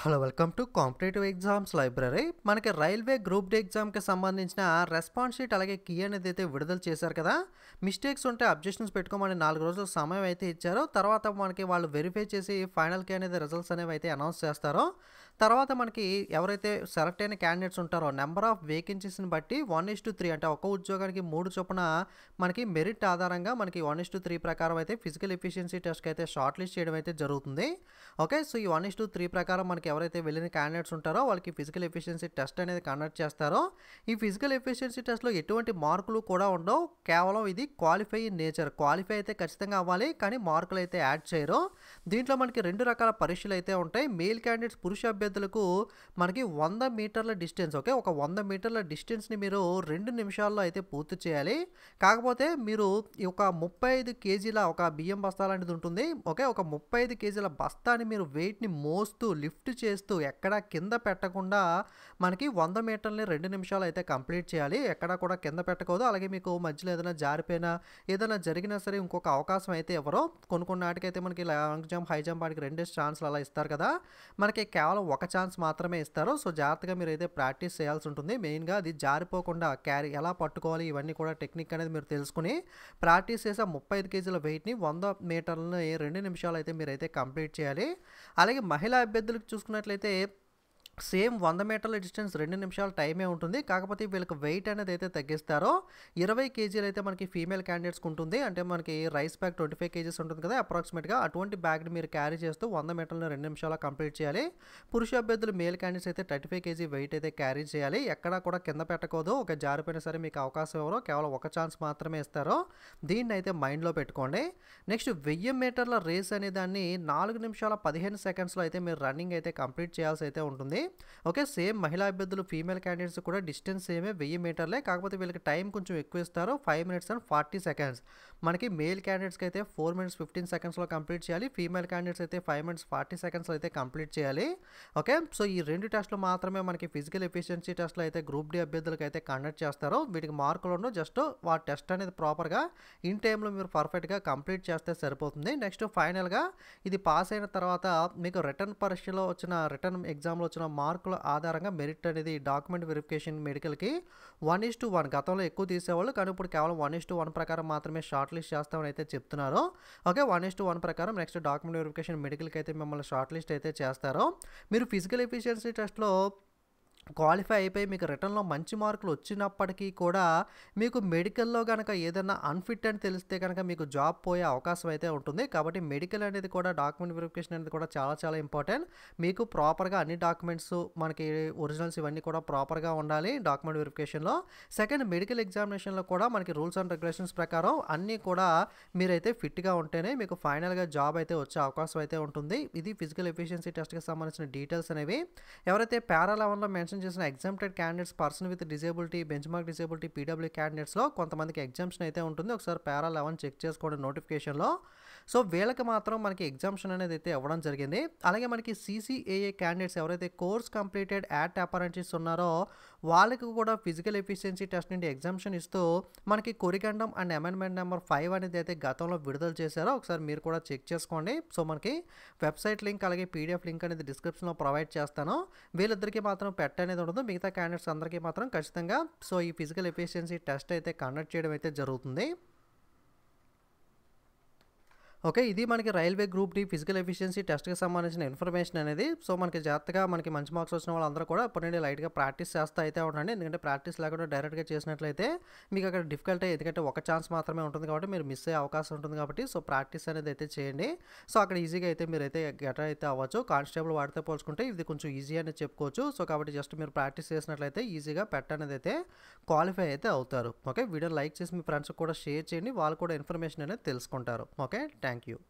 Hello welcome to competitive exams library మనకి railway group D ఎగ్జామ్కి సంబంధించిన రెస్పాన్స్ షీట్ అలాగే కీ అనేది అయితే విడుదల చేశారు కదా మిస్టేక్స్ ఉంటే అబ్జెక్షన్స్ పెట్టుకోమని నాలుగు రోజుల సమయం అయితే ఇచ్చారు తర్వాత మనకి వాళ్ళు వెరిఫై చేసి ఫైనల్ కీ అనేది రిజల్ట్స్ అనేవి అయితే అనౌన్స్ చేస్తారు తర్వాత మనకి ఎవరైతే సెలెక్ట్ అయిన క్యాండిడేట్స్ ఉంటారో నెంబర్ ఆఫ్ వేకెన్సీస్ని బట్టి వన్ ఇస్ టు త్రీ అంటే ఒక ఉద్యోగానికి మూడు చొప్పున మనకి మెరిట్ ఆధారంగా మనకి వన్ ఇస్ టు త్రీ ప్రకారం అయితే ఫిజికల్ ఎఫిషియన్సీ టెస్ట్కి అయితే షార్ట్ లిస్ట్ చేయడం అయితే జరుగుతుంది ఓకే సో ఈ వన్ ఇస్ టు త్రీ ప్రకారం మనకి ఎవరైతే వెళ్ళిన క్యాండిడేట్స్ ఉంటారో వాళ్ళకి ఫిజికల్ ఎఫిషియన్సీ టెస్ట్ అనేది కండక్ట్ చేస్తారో ఈ ఫిజికల్ ఎఫిషియన్సీ టెస్ట్లో ఎటువంటి మార్కులు కూడా ఉండవు కేవలం ఇది క్వాలిఫై నేచర్ క్వాలిఫై అయితే ఖచ్చితంగా అవ్వాలి కానీ మార్కులు అయితే యాడ్ చేయరు దీంట్లో మనకి రెండు రకాల పరీక్షలు అయితే ఉంటాయి మేల్ క్యాండిడేట్స్ పురుష అభ్యర్థులకు మనకి వంద మీటర్ల డిస్టెన్స్ ఓకే ఒక వంద మీటర్ల డిస్టెన్స్ని మీరు రెండు నిమిషాల్లో అయితే పూర్తి చేయాలి కాకపోతే మీరు ఒక ముప్పై ఐదు కేజీల ఒక బియ్యం బస్తా లాంటిది ఉంటుంది ఓకే ఒక ముప్పై ఐదు కేజీల బస్తాని మీరు వెయిట్ని మోస్తూ లిఫ్ట్ చేస్తూ ఎక్కడ కింద పెట్టకుండా మనకి వంద మీటర్లని రెండు నిమిషాలు అయితే కంప్లీట్ చేయాలి ఎక్కడ కూడా కింద పెట్టకూడదు అలాగే మీకు మధ్యలో ఏదైనా జారిపోయినా ఏదైనా జరిగినా సరే ఇంకొక అవకాశం అయితే ఎవరో కొన్ని కొన్ని నాటికైతే మనకి long jump jump high jump ఆడికి రెండే ఛాన్స్లు అలా ఇస్తారు కదా మనకి కేవలం ఒక ఛాన్స్ మాత్రమే ఇస్తారు సో జాగ్రత్తగా మీరు అయితే ప్రాక్టీస్ చేయాల్సి ఉంటుంది మెయిన్గా అది జారిపోకుండా క్యారీ ఎలా పట్టుకోవాలి ఇవన్నీ కూడా టెక్నిక్ అనేది మీరు తెలుసుకుని ప్రాక్టీస్ చేసే ముప్పై ఐదు కేజీల వెయిట్ని వంద మీటర్లని రెండు నిమిషాలు అయితే మీరు అయితే కంప్లీట్ చేయాలి అలాగే మహిళా అభ్యర్థులకు చూసుకున్నట్లయితే సేమ్ వంద మీటర్ల డిస్టెన్స్ రెండు నిమిషాల టైమే ఉంటుంది కాకపోతే వీళ్ళకి వెయిట్ అనేది అయితే తగ్గిస్తారో ఇరవై కేజీలు అయితే మనకి ఫీమేల్ క్యాండిడేట్స్కి ఉంటుంది అంటే మనకి rice bag twenty five kgs ఉంటుంది కదా అప్రాక్సిమేట్గా అటువంటి బ్యాగ్ని మీరు క్యారీ చేస్తూ వంద మీటర్లను రెండు నిమిషాలు కంప్లీట్ చేయాలి పురుష అభ్యర్థులు మేల్ క్యాండిడేట్స్ అయితే థర్టీ ఫైవ్ కేజీ వెయిట్ అయితే క్యారీ చేయాలి ఎక్కడా కూడా కింద పెట్టకూడదు ఒక జారిపోయినా సరే మీకు అవకాశం ఎవరో కేవలం ఒక ఛాన్స్ మాత్రమే ఇస్తారో దీన్ని అయితే మైండ్లో పెట్టుకోండి నెక్స్ట్ వెయ్యి మీటర్ల రేస్ అనే దాన్ని నాలుగు నిమిషాల పదిహేను సెకండ్స్లో అయితే మీరు రన్నింగ్ అయితే కంప్లీట్ చేయాల్సి అయితే ఉంటుంది ఓకే సేమ్ మహిళా అభ్యర్థులు ఫీమేల్ క్యాండిడేట్స్ కూడా డిస్టెన్స్ సేమే వెయ్యి మీటర్లే కాకపోతే వీళ్ళకి టైం కొంచెం ఎక్కువ ఇస్తారు five minutes and forty seconds మనకి మేల్ క్యాండిడేట్స్కి అయితే ఫోర్ మినిట్స్ ఫిఫ్టీన్ సెకండ్స్లో కంప్లీట్ చేయాలి ఫీమేల్ క్యాండిడేట్స్ అయితే ఫైవ్ మినిట్స్ ఫార్టీ సెకండ్స్లో అయితే కంప్లీట్ చేయాలి ఓకే సో ఈ రెండు టెస్ట్లు మాత్రమే మనకి ఫిజికల్ ఎఫిషియన్సీ టెస్ట్లు అయితే గ్రూప్ డి అభ్యర్థులకు అయితే కండక్ట్ చేస్తారు వీటికి మార్కులు ఉండవు జస్ట్ వా టెస్ట్ అనేది ప్రాపర్గా ఇన్ టైంలో మీరు పర్ఫెక్ట్గా కంప్లీట్ చేస్తే సరిపోతుంది నెక్స్ట్ ఫైనల్గా ఇది పాస్ అయిన తర్వాత మీకు రిటర్న్ పరీక్షలో వచ్చిన రిటర్న్ ఎగ్జామ్లో వచ్చిన మార్కుల ఆధారంగా మెరిట్ అనేది డాక్యుమెంట్ వెరిఫికేషన్ మెడికల్కి వన్ ఇస్ టు వన్ గతంలో ఎక్కువ తీసేవాళ్ళు కానీ ఇప్పుడు కేవలం వన్ ఇస్ టు వన్ ప్రకారం మాత్రమే షార్ట్ లిస్ట్ చేస్తామని అయితే చెప్తున్నారు okay one is to one ప్రకారం నెక్స్ట్ డాక్యుమెంట్ వెరిఫికేషన్ మెడికల్కి అయితే మిమ్మల్ని షార్ట్ లిస్ట్ అయితే చేస్తారు మీరు ఫిజికల్ ఎఫిషియన్సీ టెస్ట్లో క్వాలిఫై అయిపోయి మీకు రిటర్న్లో మంచి మార్కులు వచ్చినప్పటికీ కూడా మీకు మెడికల్లో కనుక ఏదైనా అన్ఫిట్ అని తెలిస్తే కనుక మీకు జాబ్ పోయే అవకాశం అయితే ఉంటుంది కాబట్టి మెడికల్ అనేది కూడా డాక్యుమెంట్ వెరిఫికేషన్ అనేది కూడా చాలా చాలా ఇంపార్టెంట్ మీకు ప్రాపర్గా అన్ని డాక్యుమెంట్స్ మనకి ఒరిజినల్స్ ఇవన్నీ కూడా ప్రాపర్గా ఉండాలి డాక్యుమెంట్ వెరిఫికేషన్లో సెకండ్ మెడికల్ ఎగ్జామినేషన్లో కూడా మనకి రూల్స్ అండ్ రెగ్యులేషన్స్ ప్రకారం అన్నీ కూడా మీరైతే ఫిట్గా ఉంటేనే మీకు ఫైనల్గా జాబ్ అయితే వచ్చే అవకాశం అయితే ఉంటుంది ఇది ఫిజికల్ ఎఫిషియన్సీ టెస్ట్కి సంబంధించిన డీటెయిల్స్ అనేవి ఎవరైతే పారా లెవెన్లో మెన్షన్ నోటిఫికేషన్ చేసిన exempted candidates person with disability benchmark disability PW క్యాండిడేట్స్లో కొంతమందికి ఎగ్జామ్షన్ అయితే ఉంటుంది ఒకసారి పేరా లెవెన్ చెక్ చేసుకోండి నోటిఫికేషన్లో సో వీళ్ళకి మాత్రం మనకి ఎగ్జామ్షన్ అనేది అయితే ఇవ్వడం జరిగింది అలాగే మనకి సీసీఏఏ క్యాండిడేట్స్ ఎవరైతే కోర్స్ కంప్లీటెడ్ యాట్ అపారెంటీస్ ఉన్నారో వాళ్ళకి కూడా ఫిజికల్ ఎఫిషియన్సీ టెస్ట్ నుండి ఎగ్జామ్షన్ ఇస్తూ మనకి corrigendum and amendment number five అనేది అయితే గతంలో విడుదల చేశారో ఒకసారి మీరు కూడా చెక్ చేసుకోండి సో మనకి వెబ్సైట్ లింక్ అలాగే పీడిఎఫ్ లింక్ అనేది డిస్క్రిప్షన్లో ప్రొవైడ్ చేస్తాను వీళ్ళిద్దరికీ మాత్రం పెట్ట అనేది ఉండదు మిగతా క్యాండిడేట్స్ అందరికీ మాత్రం ఖచ్చితంగా సో ఈ ఫిజికల్ ఎఫిషియన్సీ టెస్ట్ అయితే కండక్ట్ చేయడం అయితే జరుగుతుంది ఓకే ఇది మనకి railway group D physical efficiency టెస్ట్కి సంబంధించిన ఇన్ఫర్మేషన్ అనేది సో మనకి జాగ్రత్తగా మనకి మంచి మార్క్స్ వచ్చిన వాళ్ళందరూ కూడా అప్పటి నుండి లైట్గా ప్రాక్టీస్ చేస్తూ అయితే ఉండండి ఎందుకంటే ప్రాక్టీస్ లేకుండా డైరెక్ట్గా చేసినట్లయితే మీకు అక్కడ డిఫికల్ట్ ఎందుకంటే ఒక ఛాన్స్ మాత్రమే ఉంటుంది కాబట్టి మీరు మిస్ అయ్యే అవకాశం ఉంటుంది కాబట్టి సో ప్రాక్టీస్ అనేది అయితే చేయండి సో అక్కడ ఈజీగా అయితే మీరు అయితే గెటర్ అయితే అవ్వచ్చు కానిస్టేబుల్ వాడితే పోల్చుకుంటే ఇది కొంచెం ఈజీ అని చెప్పుకోవచ్చు సో కాబట్టి జస్ట్ మీరు ప్రాక్టీస్ చేసినట్లయితే ఈజీగా పెట్ట అనేది అయితే క్వాలిఫై అయితే అవుతారు ఓకే వీడియో లైక్ చేసి మీ ఫ్రెండ్స్కి కూడా షేర్ చేయండి వాళ్ళు కూడా ఇన్ఫర్మేషన్ అనేది తెలుసుకుంటారు ఓకే Thank you.